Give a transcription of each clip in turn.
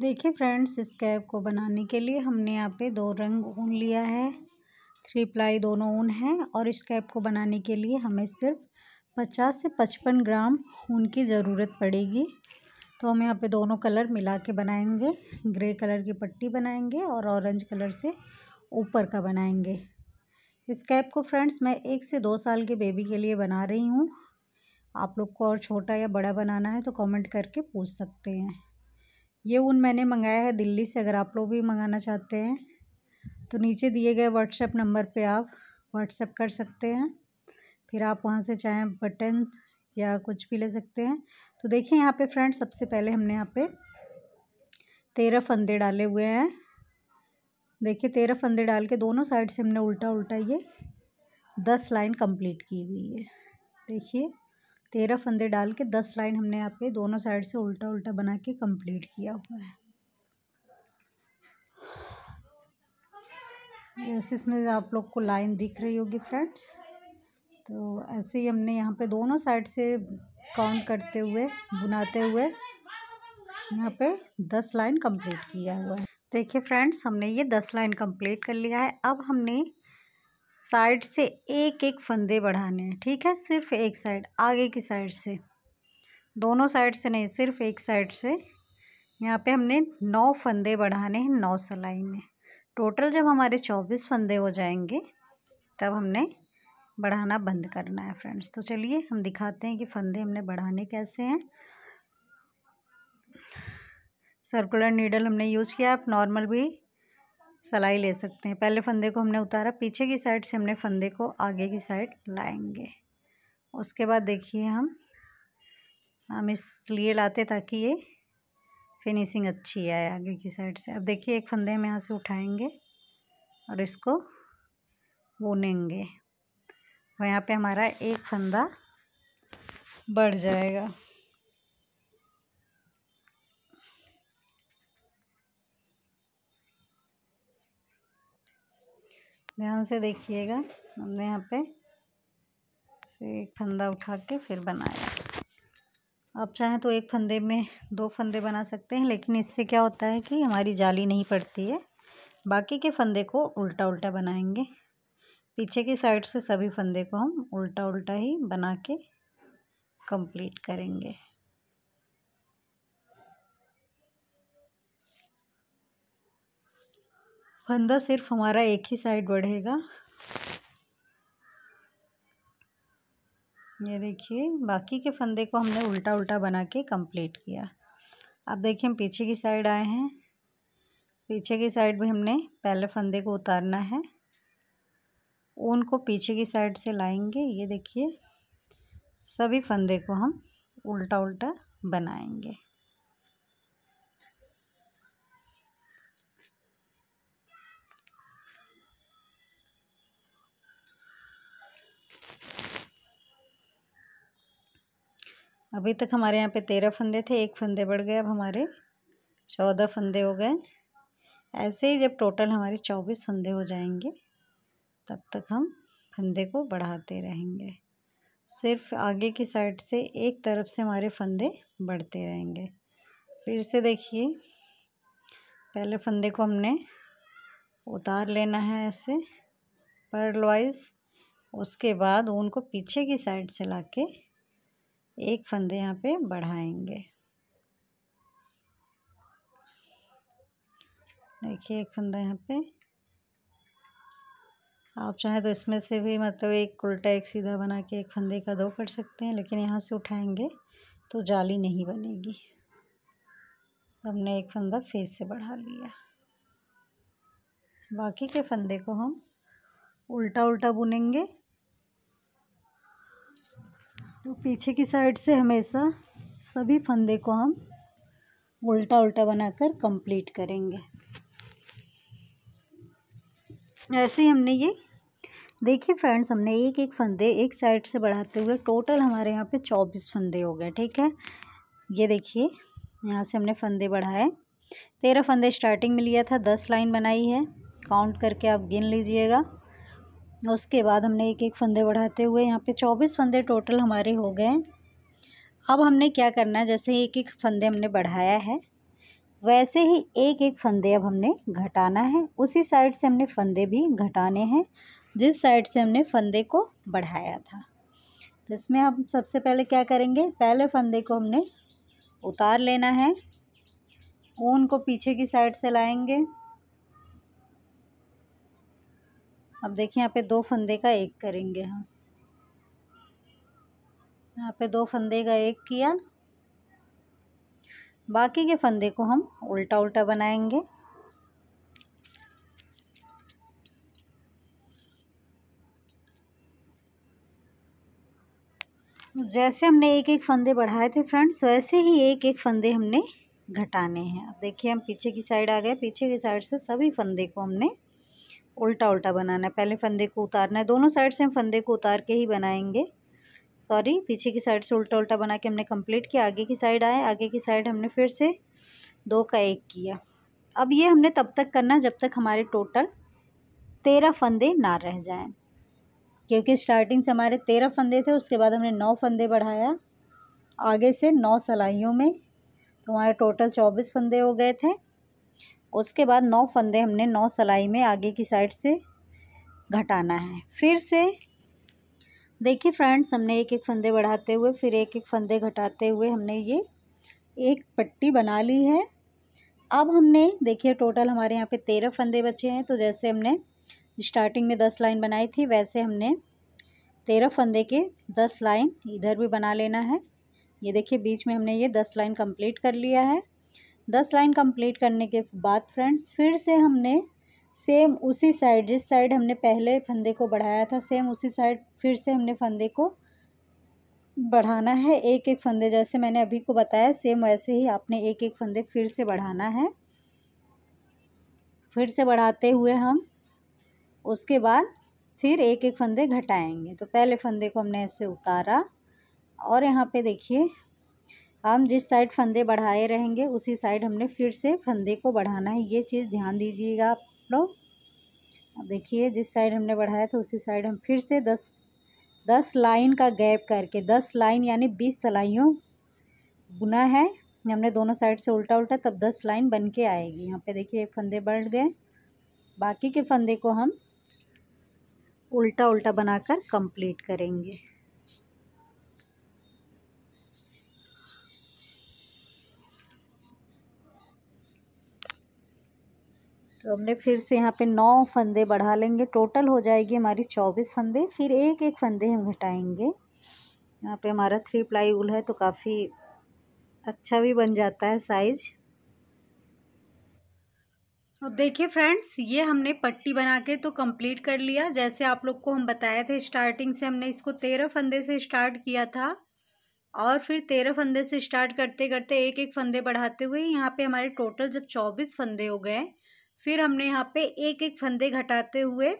देखिए फ्रेंड्स इस कैप को बनाने के लिए हमने यहाँ पे दो रंग ऊन लिया है थ्री प्लाई दोनों ऊन है और इस कैप को बनाने के लिए हमें सिर्फ पचास से पचपन ग्राम ऊन की ज़रूरत पड़ेगी तो हम यहाँ पे दोनों कलर मिला के बनाएंगे ग्रे कलर की पट्टी बनाएंगे और ऑरेंज कलर से ऊपर का बनाएंगे इस कैप को फ्रेंड्स मैं एक से दो साल के बेबी के लिए बना रही हूँ आप लोग को और छोटा या बड़ा बनाना है तो कमेंट करके पूछ सकते हैं ये ऊन मैंने मंगाया है दिल्ली से अगर आप लोग भी मंगाना चाहते हैं तो नीचे दिए गए व्हाट्सएप नंबर पे आप व्हाट्सएप कर सकते हैं फिर आप वहाँ से चाहें बटन या कुछ भी ले सकते हैं तो देखिए यहाँ पे फ्रेंड सबसे पहले हमने यहाँ पे तेरह फंदे डाले हुए हैं देखिए तेरह फंदे डाल के दोनों साइड से हमने उल्टा उल्टा ये दस लाइन कंप्लीट की हुई है देखिए तेरह फंदे डाल के दस लाइन हमने यहाँ पे दोनों साइड से उल्टा उल्टा बना के कंप्लीट किया हुआ है ऐसे इसमें आप लोग को लाइन दिख रही होगी फ्रेंड्स तो ऐसे ही हमने यहाँ पे दोनों साइड से काउंट करते हुए बुनाते हुए यहाँ पे दस लाइन कंप्लीट किया हुआ है देखिए फ्रेंड्स हमने ये दस लाइन कंप्लीट कर लिया है अब हमने साइड से एक एक फंदे बढ़ाने हैं ठीक है सिर्फ एक साइड आगे की साइड से दोनों साइड से नहीं सिर्फ एक साइड से यहाँ पे हमने नौ फंदे बढ़ाने हैं नौ सलाई में टोटल जब हमारे चौबीस फंदे हो जाएंगे तब हमने बढ़ाना बंद करना है फ्रेंड्स तो चलिए हम दिखाते हैं कि फंदे हमने बढ़ाने कैसे हैं सर्कुलर नीडल हमने यूज़ किया आप नॉर्मल भी सलाई ले सकते हैं पहले फंदे को हमने उतारा पीछे की साइड से हमने फंदे को आगे की साइड लाएंगे उसके बाद देखिए हम हम इसलिए लाते ताकि ये फिनिशिंग अच्छी आए आगे की साइड से अब देखिए एक फंदे हम यहाँ से उठाएंगे और इसको बुनेंगे और यहाँ पे हमारा एक फंदा बढ़ जाएगा ध्यान से देखिएगा हमने यहाँ पे से एक फंदा उठा के फिर बनाया आप चाहें तो एक फंदे में दो फंदे बना सकते हैं लेकिन इससे क्या होता है कि हमारी जाली नहीं पड़ती है बाकी के फंदे को उल्टा उल्टा बनाएंगे पीछे की साइड से सभी फंदे को हम उल्टा उल्टा ही बना के कंप्लीट करेंगे फंदा सिर्फ हमारा एक ही साइड बढ़ेगा ये देखिए बाकी के फंदे को हमने उल्टा उल्टा बना के कंप्लीट किया अब देखिए हम पीछे की साइड आए हैं पीछे की साइड भी हमने पहले फंदे को उतारना है ऊन को पीछे की साइड से लाएंगे ये देखिए सभी फंदे को हम उल्टा उल्टा बनाएंगे अभी तक हमारे यहाँ पे तेरह फंदे थे एक फंदे बढ़ गए अब हमारे चौदह फंदे हो गए ऐसे ही जब टोटल हमारे चौबीस फंदे हो जाएंगे तब तक हम फंदे को बढ़ाते रहेंगे सिर्फ आगे की साइड से एक तरफ से हमारे फंदे बढ़ते रहेंगे फिर से देखिए पहले फंदे को हमने उतार लेना है ऐसे पर्ल वाइज उसके बाद ऊन को पीछे की साइड से लाके एक फंदे यहाँ पे बढ़ाएंगे देखिए एक फंदा यहाँ पे आप चाहें तो इसमें से भी मतलब एक उल्टा एक सीधा बना के एक फंदे का दो कर सकते हैं लेकिन यहाँ से उठाएंगे तो जाली नहीं बनेगी हमने एक फंदा फिर से बढ़ा लिया बाकी के फंदे को हम उल्टा उल्टा बुनेंगे तो पीछे की साइड से हमेशा सभी फंदे को हम उल्टा उल्टा बनाकर कंप्लीट करेंगे ऐसे ही हमने ये देखिए फ्रेंड्स हमने एक एक फंदे एक साइड से बढ़ाते हुए टोटल हमारे यहाँ पे चौबीस फंदे हो गए ठीक है ये देखिए यहाँ से हमने फंदे बढ़ाए तेरह फंदे स्टार्टिंग में लिया था दस लाइन बनाई है काउंट करके आप गिन लीजिएगा उसके बाद हमने एक एक फंदे बढ़ाते हुए यहाँ पे चौबीस फंदे टोटल हमारे हो गए अब हमने क्या करना है जैसे एक एक फंदे हमने बढ़ाया है वैसे ही एक एक फंदे अब हमने घटाना है उसी साइड से हमने फंदे भी घटाने हैं जिस साइड से हमने फंदे को बढ़ाया था तो इसमें हम सबसे पहले क्या करेंगे पहले फंदे को हमने उतार लेना है ऊन को पीछे की साइड से लाएंगे अब देखिए यहाँ पे दो फंदे का एक करेंगे हम यहाँ पे दो फंदे का एक किया बाकी के फंदे को हम उल्टा उल्टा बनाएंगे जैसे हमने एक एक फंदे बढ़ाए थे फ्रेंड्स वैसे ही एक एक फंदे हमने घटाने हैं अब देखिए हम पीछे की साइड आ गए पीछे की साइड से सभी फंदे को हमने उल्टा उल्टा बनाना है पहले फंदे को उतारना है दोनों साइड से हम फंदे को उतार के ही बनाएंगे सॉरी पीछे की साइड से उल्टा उल्टा बना के हमने कंप्लीट किया आगे की साइड आए आगे की साइड हमने फिर से दो का एक किया अब ये हमने तब तक करना जब तक हमारे टोटल तेरह फंदे ना रह जाएं क्योंकि स्टार्टिंग से हमारे तेरह फंदे थे उसके बाद हमने नौ फंदे बढ़ाया आगे से नौ सलाइयों में तो हमारे टोटल चौबीस फंदे हो गए थे उसके बाद नौ फंदे हमने नौ सलाई में आगे की साइड से घटाना है फिर से देखिए फ्रेंड्स हमने एक एक फंदे बढ़ाते हुए फिर एक एक फंदे घटाते हुए हमने ये एक पट्टी बना ली है अब हमने देखिए टोटल हमारे यहाँ पे तेरह फंदे बचे हैं तो जैसे हमने स्टार्टिंग में दस लाइन बनाई थी वैसे हमने तेरह फंदे के दस लाइन इधर भी बना लेना है ये देखिए बीच में हमने ये दस लाइन कंप्लीट कर लिया है दस लाइन कंप्लीट करने के बाद फ्रेंड्स फिर से हमने सेम उसी साइड जिस साइड हमने पहले फंदे को बढ़ाया था सेम उसी साइड फिर से हमने फंदे को बढ़ाना है एक एक फंदे जैसे मैंने अभी को बताया सेम वैसे ही आपने एक एक फंदे फिर से बढ़ाना है फिर से बढ़ाते हुए हम उसके बाद फिर एक एक फंदे घटाएंगे तो पहले फंदे को हमने ऐसे उतारा और यहाँ पे देखिए हम जिस साइड फंदे बढ़ाए रहेंगे उसी साइड हमने फिर से फंदे को बढ़ाना है ये चीज़ ध्यान दीजिएगा आप लोग देखिए जिस साइड हमने बढ़ाया था उसी साइड हम फिर से दस दस लाइन का गैप करके दस लाइन यानी बीस सलाइयों बुना है हमने दोनों साइड से उल्टा उल्टा तब दस लाइन बन के आएगी यहाँ पे देखिए एक फंदे बढ़ गए बाकी के फंदे को हम उल्टा उल्टा बनाकर कंप्लीट करेंगे तो हमने फिर से यहाँ पे नौ फंदे बढ़ा लेंगे टोटल हो जाएगी हमारी चौबीस फंदे फिर एक एक फंदे हम घटाएंगे यहाँ पे हमारा थ्री प्लाई उल है तो काफ़ी अच्छा भी बन जाता है साइज अब देखिए फ्रेंड्स ये हमने पट्टी बना के तो कंप्लीट कर लिया जैसे आप लोग को हम बताए थे स्टार्टिंग से हमने इसको तेरह फंदे से स्टार्ट किया था और फिर तेरह फंदे से स्टार्ट करते करते एक एक फंदे बढ़ाते हुए यहाँ पे हमारे टोटल जब चौबीस फंदे हो गए फिर हमने यहाँ पे एक एक फंदे घटाते हुए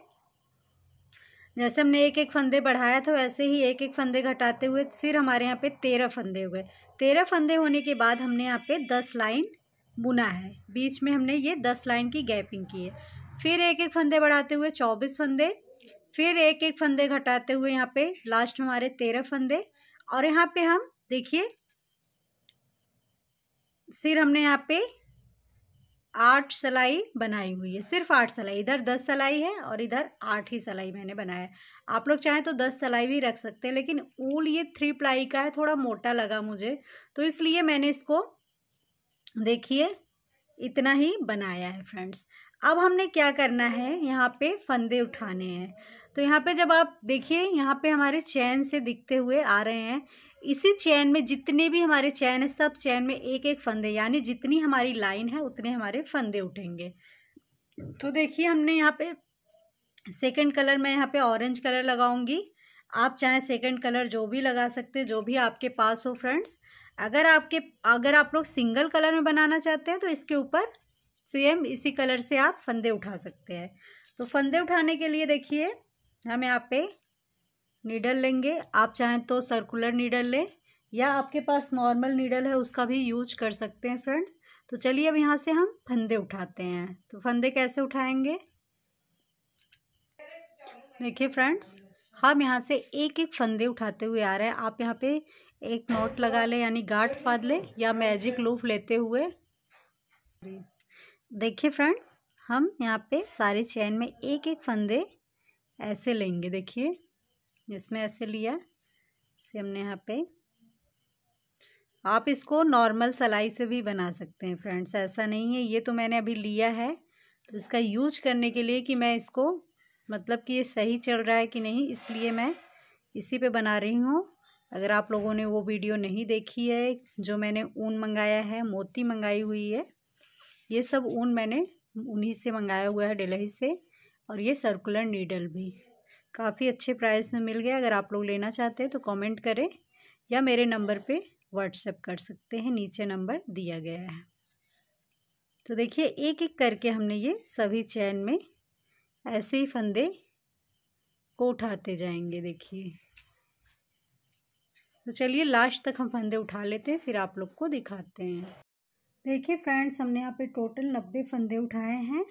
जैसे हमने एक एक फंदे बढ़ाया था वैसे ही एक एक फंदे घटाते हुए फिर हमारे यहाँ पे तेरह फंदे हुए तेरह फंदे होने के बाद हमने यहाँ पे दस लाइन बुना है बीच में हमने ये दस लाइन की गैपिंग की है फिर एक एक फंदे बढ़ाते हुए चौबीस फंदे फिर एक एक फंदे घटाते हुए यहाँ पे लास्ट में हमारे तेरह फंदे और यहाँ पे हम देखिए फिर हमने यहाँ पे आठ सलाई बनाई हुई है सिर्फ आठ सलाई इधर दस सलाई है और इधर आठ ही सलाई मैंने बनाया है आप लोग चाहें तो दस सलाई भी रख सकते हैं लेकिन ऊल ये थ्री प्लाई का है थोड़ा मोटा लगा मुझे तो इसलिए मैंने इसको देखिए इतना ही बनाया है फ्रेंड्स अब हमने क्या करना है यहाँ पे फंदे उठाने हैं तो यहाँ पे जब आप देखिए यहाँ पे हमारे चैन से दिखते हुए आ रहे हैं इसी चैन में जितने भी हमारे चैन है सब चैन में एक एक फंदे यानी जितनी हमारी लाइन है उतने हमारे फंदे उठेंगे तो देखिए हमने यहाँ पे सेकंड कलर मैं यहाँ पे ऑरेंज कलर लगाऊंगी आप चाहे सेकंड कलर जो भी लगा सकते जो भी आपके पास हो फ्रेंड्स अगर आपके अगर आप लोग सिंगल कलर में बनाना चाहते हैं तो इसके ऊपर सेम इसी कलर से आप फंदे उठा सकते हैं तो फंदे उठाने के लिए देखिए हम यहाँ पे नीडल लेंगे आप चाहें तो सर्कुलर नीडल लें या आपके पास नॉर्मल नीडल है उसका भी यूज कर सकते हैं फ्रेंड्स तो चलिए अब यहाँ से हम फंदे उठाते हैं तो फंदे कैसे उठाएंगे देखिए फ्रेंड्स हम यहाँ से एक एक फंदे उठाते हुए आ रहे हैं आप यहाँ पे एक नोट लगा लें यानी गाठ फाद लें या मैजिक लूप लेते हुए देखिए फ्रेंड्स हम यहाँ पे सारे चैन में एक एक फंदे ऐसे लेंगे देखिए इसमें ऐसे लिया से हमने यहाँ पे आप इसको नॉर्मल सलाई से भी बना सकते हैं फ्रेंड्स ऐसा नहीं है ये तो मैंने अभी लिया है तो इसका यूज करने के लिए कि मैं इसको मतलब कि ये सही चल रहा है कि नहीं इसलिए मैं इसी पे बना रही हूँ अगर आप लोगों ने वो वीडियो नहीं देखी है जो मैंने ऊन मंगाया है मोती मंगाई हुई है ये सब ऊन मैंने उन्हीं से मंगाया हुआ है डेलही से और ये सर्कुलर नीडल भी काफ़ी अच्छे प्राइस में मिल गया अगर आप लोग लेना चाहते हैं तो कमेंट करें या मेरे नंबर पे व्हाट्सएप कर सकते हैं नीचे नंबर दिया गया है तो देखिए एक एक करके हमने ये सभी चैन में ऐसे ही फंदे को उठाते जाएंगे देखिए तो चलिए लास्ट तक हम फंदे उठा लेते हैं फिर आप लोग को दिखाते हैं देखिए फ्रेंड्स हमने यहाँ पे टोटल नब्बे फंदे उठाए हैं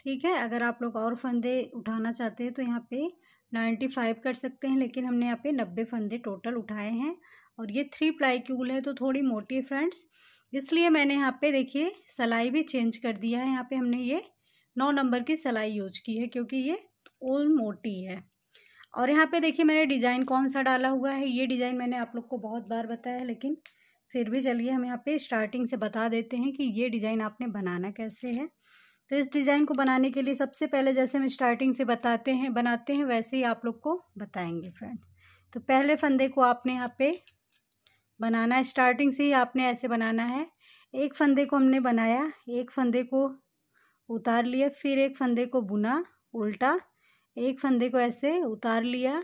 ठीक है अगर आप लोग और फंदे उठाना चाहते हैं तो यहाँ पे नाइन्टी फाइव कर सकते हैं लेकिन हमने यहाँ पे नब्बे फंदे टोटल उठाए हैं और ये थ्री प्लाई की उल है तो थोड़ी मोटी है फ्रेंड्स इसलिए मैंने यहाँ पे देखिए सलाई भी चेंज कर दिया है यहाँ पे हमने ये नौ नंबर की सलाई यूज की है क्योंकि ये ओल मोटी है और यहाँ पे देखिए मैंने डिज़ाइन कौन सा डाला हुआ है ये डिज़ाइन मैंने आप लोग को बहुत बार बताया है लेकिन फिर भी चलिए हम यहाँ पे स्टार्टिंग से बता देते हैं कि ये डिज़ाइन आपने बनाना कैसे है तो इस डिज़ाइन को बनाने के लिए सबसे पहले जैसे हम स्टार्टिंग से बताते हैं बनाते हैं वैसे ही आप लोग को बताएंगे फ्रेंड तो पहले फंदे को आपने यहाँ पे बनाना है स्टार्टिंग से ही आपने ऐसे बनाना है एक फंदे को हमने बनाया एक फंदे को उतार लिया फिर एक फंदे को बुना उल्टा एक फंदे को ऐसे उतार लिया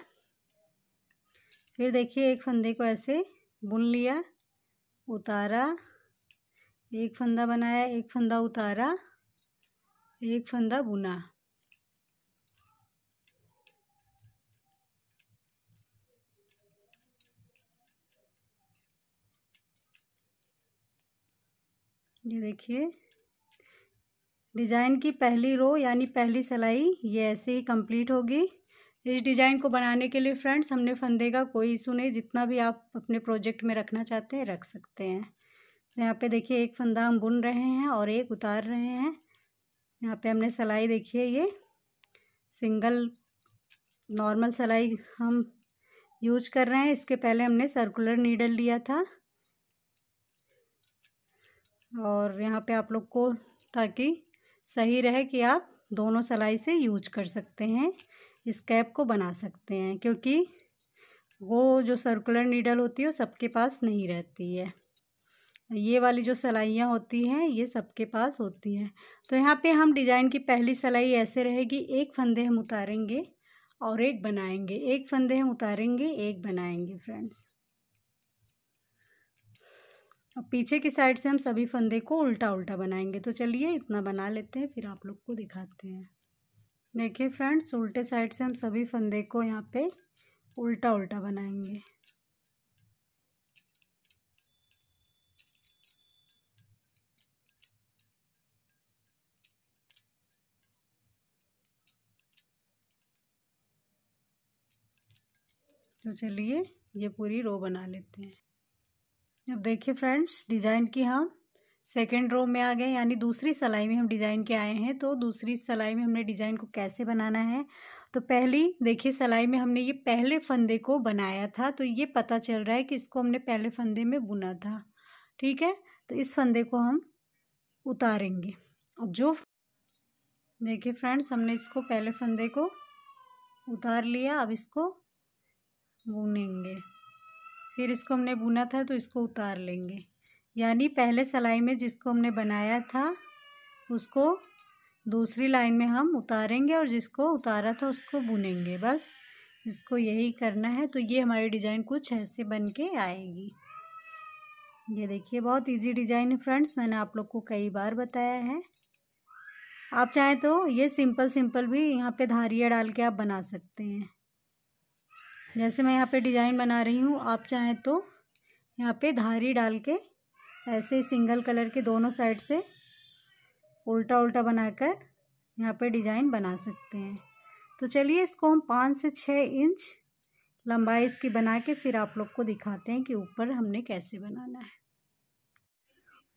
फिर देखिए एक फंदे को ऐसे बुन लिया उतारा एक फंदा बनाया एक फंदा उतारा एक फंदा बुना ये देखिए डिज़ाइन की पहली रो यानी पहली सिलाई ये ऐसे ही कंप्लीट होगी इस डिज़ाइन को बनाने के लिए फ्रेंड्स हमने फंदे का कोई इशू नहीं जितना भी आप अपने प्रोजेक्ट में रखना चाहते हैं रख सकते हैं यहाँ पे देखिए एक फंदा हम बुन रहे हैं और एक उतार रहे हैं यहाँ पे हमने सलाई देखी है ये सिंगल नॉर्मल सलाई हम यूज कर रहे हैं इसके पहले हमने सर्कुलर नीडल लिया था और यहाँ पे आप लोग को ताकि सही रहे कि आप दोनों सलाई से यूज कर सकते हैं इस कैप को बना सकते हैं क्योंकि वो जो सर्कुलर नीडल होती है वो सबके पास नहीं रहती है ये वाली जो सलाइयाँ होती हैं ये सबके पास होती हैं तो यहाँ पे हम डिज़ाइन की पहली सलाई ऐसे रहेगी एक फंदे हम उतारेंगे और एक बनाएंगे एक फंदे हम उतारेंगे एक बनाएंगे फ्रेंड्स और पीछे की साइड से हम सभी फंदे को उल्टा उल्टा बनाएंगे तो चलिए इतना बना लेते हैं फिर आप लोग को दिखाते हैं देखिए फ्रेंड्स उल्टे साइड से हम सभी फंदे को यहाँ पे उल्टा उल्टा बनाएंगे तो चलिए ये पूरी रो बना लेते हैं अब देखिए फ्रेंड्स डिजाइन की हम सेकेंड रो में आ गए यानी दूसरी सलाई में हम डिज़ाइन के आए हैं तो दूसरी सलाई में हमने डिज़ाइन को कैसे बनाना है तो पहली देखिए सलाई में हमने ये पहले फंदे को बनाया था तो ये पता चल रहा है कि इसको हमने पहले फंदे में बुना था ठीक है तो इस फंदे को हम उतारेंगे अब जो देखिए फ्रेंड्स हमने इसको पहले फंदे को उतार लिया अब इसको बुनेंगे फिर इसको हमने बुना था तो इसको उतार लेंगे यानी पहले सलाई में जिसको हमने बनाया था उसको दूसरी लाइन में हम उतारेंगे और जिसको उतारा था उसको बुनेंगे बस इसको यही करना है तो ये हमारी डिज़ाइन कुछ ऐसे बन के आएगी ये देखिए बहुत इजी डिज़ाइन है फ्रेंड्स मैंने आप लोग को कई बार बताया है आप चाहें तो ये सिंपल सिंपल भी यहाँ पे धारियाँ डाल के आप बना सकते हैं जैसे मैं यहाँ पे डिज़ाइन बना रही हूँ आप चाहें तो यहाँ पे धारी डाल के ऐसे सिंगल कलर के दोनों साइड से उल्टा उल्टा बनाकर यहाँ पे डिज़ाइन बना सकते हैं तो चलिए इसको हम पाँच से छः इंच लंबाई इसकी बना के फिर आप लोग को दिखाते हैं कि ऊपर हमने कैसे बनाना है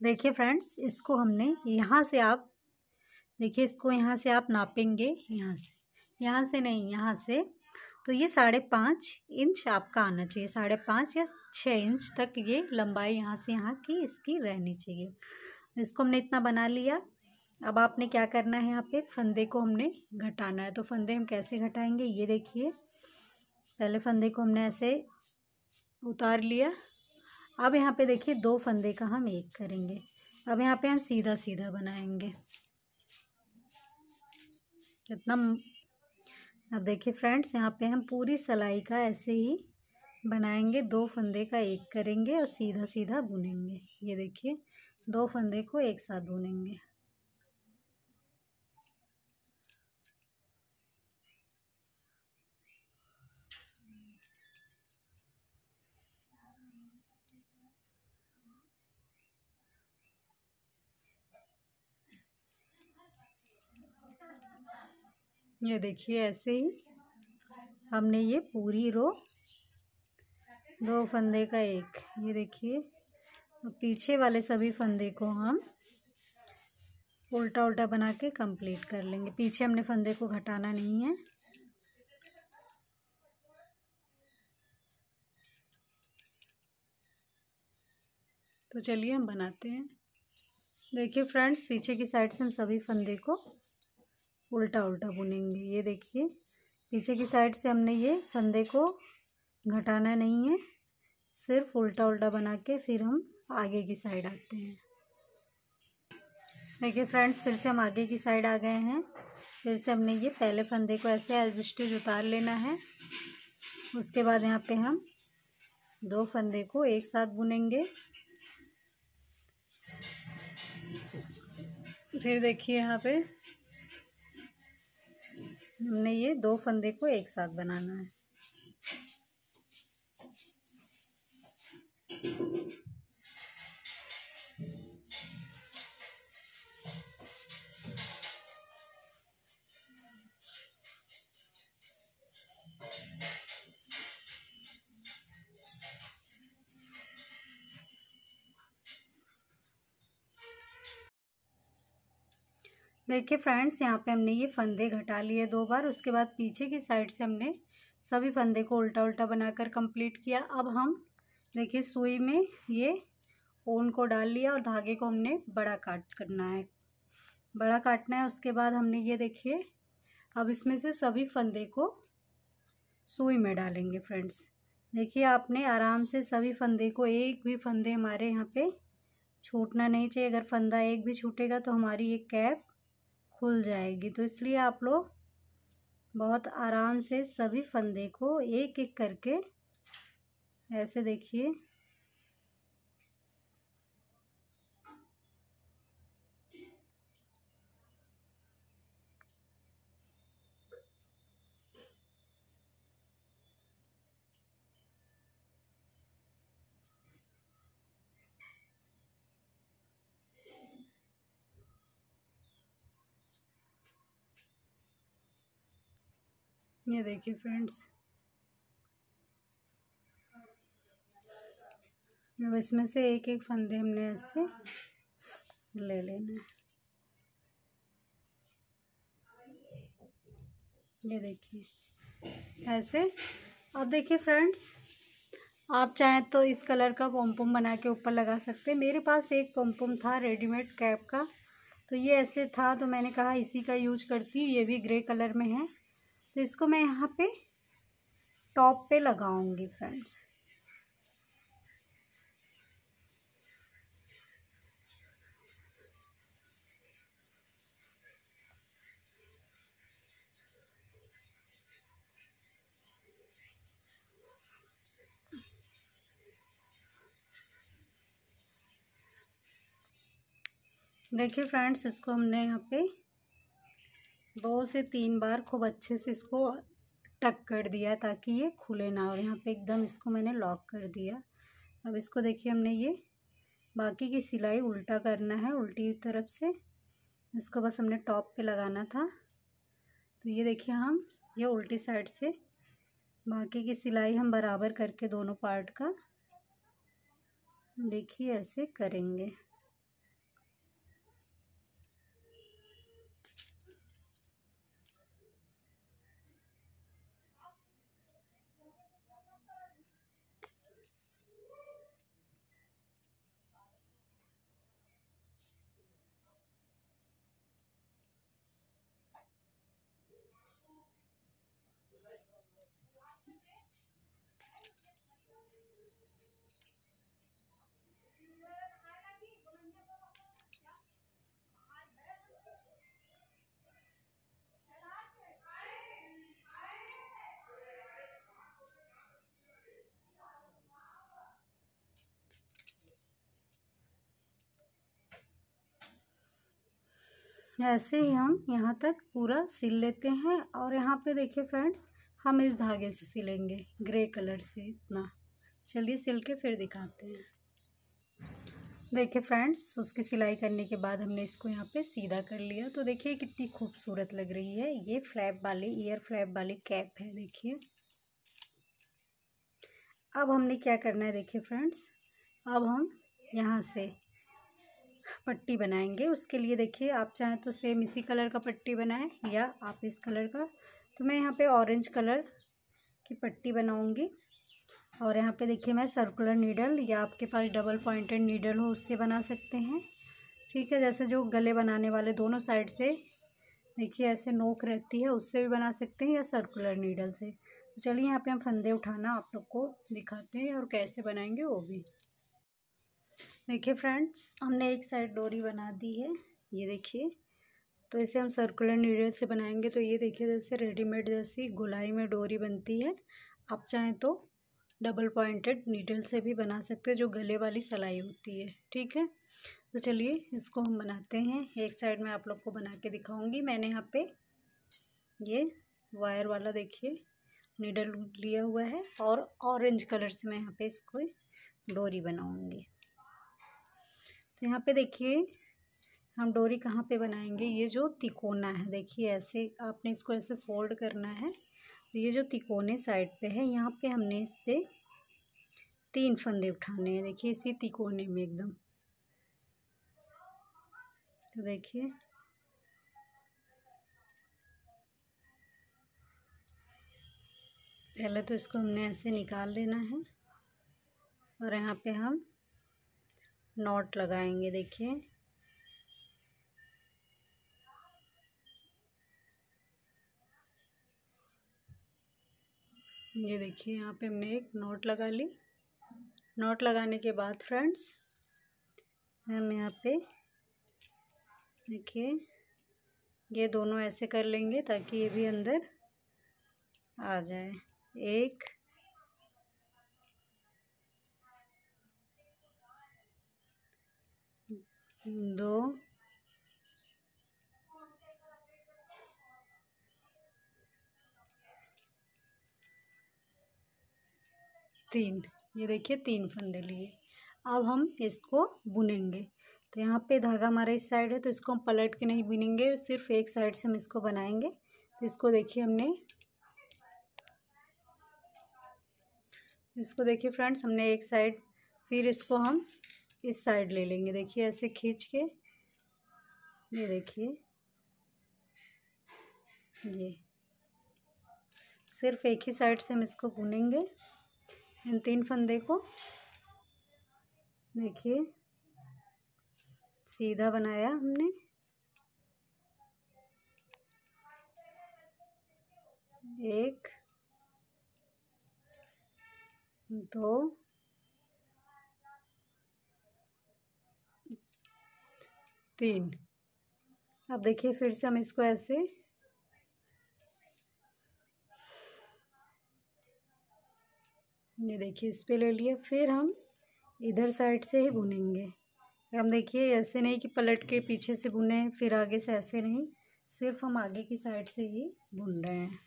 देखिए फ्रेंड्स इसको हमने यहाँ से आप देखिए इसको यहाँ से आप नापेंगे यहाँ से यहाँ से नहीं यहाँ से तो ये साढ़े पाँच इंच आपका आना चाहिए साढ़े पाँच या छः इंच तक ये लंबाई यहाँ से यहाँ की इसकी रहनी चाहिए इसको हमने इतना बना लिया अब आपने क्या करना है यहाँ पे फंदे को हमने घटाना है तो फंदे हम कैसे घटाएंगे ये देखिए पहले फंदे को हमने ऐसे उतार लिया अब यहाँ पे देखिए दो फंदे का हम एक करेंगे अब यहाँ पे हम सीधा सीधा बनाएंगे कितना अब देखिए फ्रेंड्स यहाँ पे हम पूरी सलाई का ऐसे ही बनाएंगे दो फंदे का एक करेंगे और सीधा सीधा बुनेंगे ये देखिए दो फंदे को एक साथ बुनेंगे ये देखिए ऐसे ही हमने ये पूरी रो दो फंदे का एक ये देखिए पीछे वाले सभी फंदे को हम उल्टा उल्टा बना के कंप्लीट कर लेंगे पीछे हमने फंदे को घटाना नहीं है तो चलिए हम बनाते हैं देखिए फ्रेंड्स पीछे की साइड से हम सभी फंदे को उल्टा उल्टा बुनेंगे ये देखिए पीछे की साइड से हमने ये फंदे को घटाना नहीं है सिर्फ उल्टा उल्टा बना के फिर हम आगे की साइड आते हैं देखिए फ्रेंड्स फिर से हम आगे की साइड आ गए हैं फिर से हमने ये पहले फंदे को ऐसे एज स्टिच उतार लेना है उसके बाद यहाँ पे हम दो फंदे को एक साथ बुनेंगे फिर देखिए यहाँ पे हमने ये दो फंदे को एक साथ बनाना है देखिए फ्रेंड्स यहाँ पे हमने ये फंदे घटा लिए दो बार उसके बाद पीछे की साइड से हमने सभी फंदे को उल्टा उल्टा बनाकर कंप्लीट किया अब हम देखिए सुई में ये ऊन को डाल लिया और धागे को हमने बड़ा काट करना है बड़ा काटना है उसके बाद हमने ये देखिए अब इसमें से सभी फंदे को सुई में डालेंगे फ्रेंड्स देखिए आपने आराम से सभी फंदे को एक भी फंदे हमारे यहाँ पे छूटना नहीं चाहिए अगर फंदा एक भी छूटेगा तो हमारी ये कैप खुल जाएगी तो इसलिए आप लोग बहुत आराम से सभी फंदे को एक एक करके ऐसे देखिए ये देखिए फ्रेंड्स इसमें से एक एक फंदे हमने ऐसे ले लेना है ये देखिए ऐसे अब देखिए फ्रेंड्स आप चाहें तो इस कलर का पॉम्पोम बना के ऊपर लगा सकते हैं मेरे पास एक पोमपम था रेडीमेड कैप का तो ये ऐसे था तो मैंने कहा इसी का यूज करती हूँ ये भी ग्रे कलर में है तो इसको मैं यहाँ पे टॉप पे लगाऊंगी फ्रेंड्स देखिए फ्रेंड्स इसको हमने यहाँ पे दो से तीन बार खूब अच्छे से इसको टक कर दिया ताकि ये खुले ना और यहाँ पे एकदम इसको मैंने लॉक कर दिया अब इसको देखिए हमने ये बाकी की सिलाई उल्टा करना है उल्टी तरफ से इसको बस हमने टॉप पे लगाना था तो ये देखिए हम ये उल्टी साइड से बाकी की सिलाई हम बराबर करके दोनों पार्ट का देखिए ऐसे करेंगे ऐसे ही हम यहाँ तक पूरा सिल लेते हैं और यहाँ पे देखिए फ्रेंड्स हम इस धागे से सिलेंगे ग्रे कलर से इतना चलिए सिल के फिर दिखाते हैं देखिए फ्रेंड्स उसकी सिलाई करने के बाद हमने इसको यहाँ पे सीधा कर लिया तो देखिए कितनी खूबसूरत लग रही है ये फ्लैप वाली ईयर फ्लैप वाली कैप है देखिए अब हमने क्या करना है देखिए फ्रेंड्स अब हम यहाँ से पट्टी बनाएंगे उसके लिए देखिए आप चाहें तो सेम इसी कलर का पट्टी बनाएं या आप इस कलर का तो मैं यहाँ पे ऑरेंज कलर की पट्टी बनाऊँगी और यहाँ पे देखिए मैं सर्कुलर नीडल या आपके पास डबल पॉइंटेड नीडल हो उससे बना सकते हैं ठीक है जैसे जो गले बनाने वाले दोनों साइड से देखिए ऐसे नोक रहती है उससे भी बना सकते हैं या सर्कुलर नीडल से तो चलिए यहाँ पे हम फंदे उठाना आप लोग को दिखाते हैं और कैसे बनाएंगे वो भी देखिए फ्रेंड्स हमने एक साइड डोरी बना दी है ये देखिए तो इसे हम सर्कुलर नीडल से बनाएंगे तो ये देखिए जैसे रेडीमेड जैसी गुलाई में डोरी बनती है आप चाहें तो डबल पॉइंटेड नीडल से भी बना सकते हैं जो गले वाली सलाई होती है ठीक है तो चलिए इसको हम बनाते हैं एक साइड में आप लोग को बना के दिखाऊँगी मैंने यहाँ पर ये वायर वाला देखिए नीडल लिया हुआ है और ऑरेंज कलर से मैं यहाँ पे इसको डोरी बनाऊंगी तो यहाँ पे देखिए हम डोरी कहाँ पे बनाएंगे ये जो तिकोना है देखिए ऐसे आपने इसको ऐसे फोल्ड करना है तो ये जो तिकोने साइड पे है यहाँ पे हमने इस पर तीन फंदे उठाने हैं देखिए इसी तिकोने में एकदम तो देखिए पहले तो इसको हमने ऐसे निकाल लेना है और यहाँ पे हम नॉट लगाएंगे देखिए ये देखिए यहाँ पे हमने एक नोट लगा ली नोट लगाने के बाद फ्रेंड्स हम यहाँ पे देखिए ये दोनों ऐसे कर लेंगे ताकि ये भी अंदर आ जाए एक दो तीन ये देखिए तीन फंदे लिए अब हम इसको बुनेंगे तो यहाँ पे धागा हमारा इस साइड है तो इसको हम पलट के नहीं बुनेंगे सिर्फ एक साइड से हम इसको बनाएंगे तो इसको देखिए हमने इसको देखिए फ्रेंड्स हमने एक साइड फिर इसको हम इस साइड ले लेंगे देखिए ऐसे खींच के ये देखिए ये सिर्फ एक ही साइड से हम इसको बुनेंगे इन तीन फंदे को देखिए सीधा बनाया हमने एक दो तीन अब देखिए फिर से हम इसको ऐसे ये देखिए इस पर ले लिया फिर हम इधर साइड से ही बुनेंगे हम देखिए ऐसे नहीं कि पलट के पीछे से बुने फिर आगे से ऐसे नहीं सिर्फ हम आगे की साइड से ही बुन रहे हैं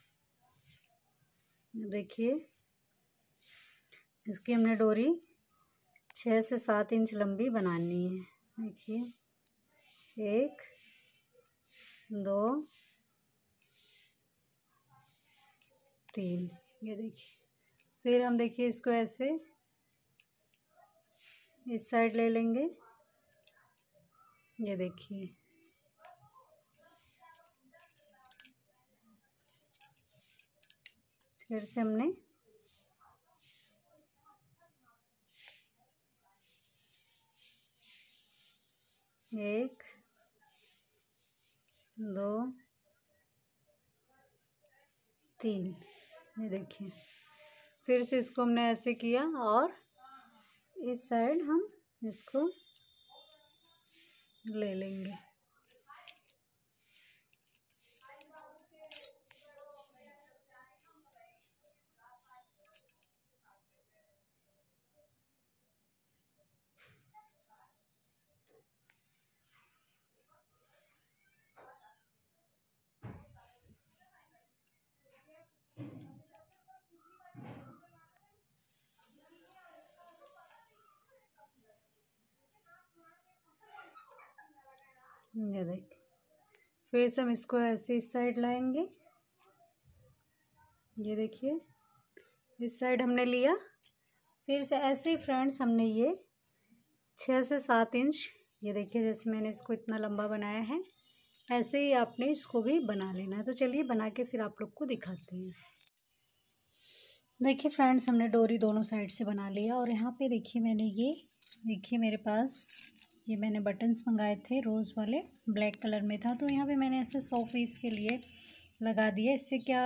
देखिए इसकी हमने डोरी छः से सात इंच लंबी बनानी है देखिए एक दो तीन ये देखिए फिर हम देखिए इसको ऐसे इस साइड ले लेंगे ये देखिए फिर से हमने एक दो तीन ये देखिए फिर से इसको हमने ऐसे किया और इस साइड हम इसको ले लेंगे ये देखिए फिर से हम इसको ऐसे इस साइड लाएंगे ये देखिए इस साइड हमने लिया फिर से ऐसे ही फ्रेंड्स हमने ये छः से सात इंच ये देखिए जैसे मैंने इसको इतना लंबा बनाया है ऐसे ही आपने इसको भी बना लेना है तो चलिए बना के फिर आप लोग को दिखाते हैं देखिए फ्रेंड्स हमने डोरी दोनों साइड से बना लिया और यहाँ पे देखिए मैंने ये देखिए मेरे पास ये मैंने बटन्स मंगाए थे रोज़ वाले ब्लैक कलर में था तो यहाँ पे मैंने ऐसे सौ पीस के लिए लगा दिया इससे क्या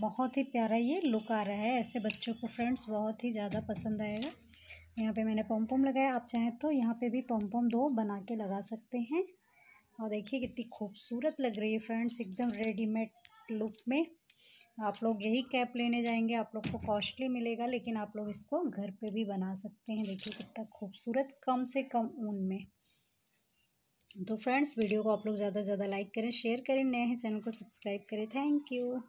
बहुत ही प्यारा ये लुक आ रहा है ऐसे बच्चों को फ्रेंड्स बहुत ही ज़्यादा पसंद आएगा यहाँ पे मैंने पम्पम लगाया आप चाहें तो यहाँ पे भी पम्पम दो बना के लगा सकते हैं और देखिए कितनी खूबसूरत लग रही है फ्रेंड्स एकदम रेडीमेड लुक में आप लोग यही कैप लेने जाएंगे आप लोग को कॉस्टली मिलेगा लेकिन आप लोग इसको घर पे भी बना सकते हैं देखिए कितना खूबसूरत कम से कम ऊन में तो फ्रेंड्स वीडियो को आप लोग ज़्यादा से ज़्यादा लाइक करें शेयर करें नए हैं चैनल को सब्सक्राइब करें थैंक यू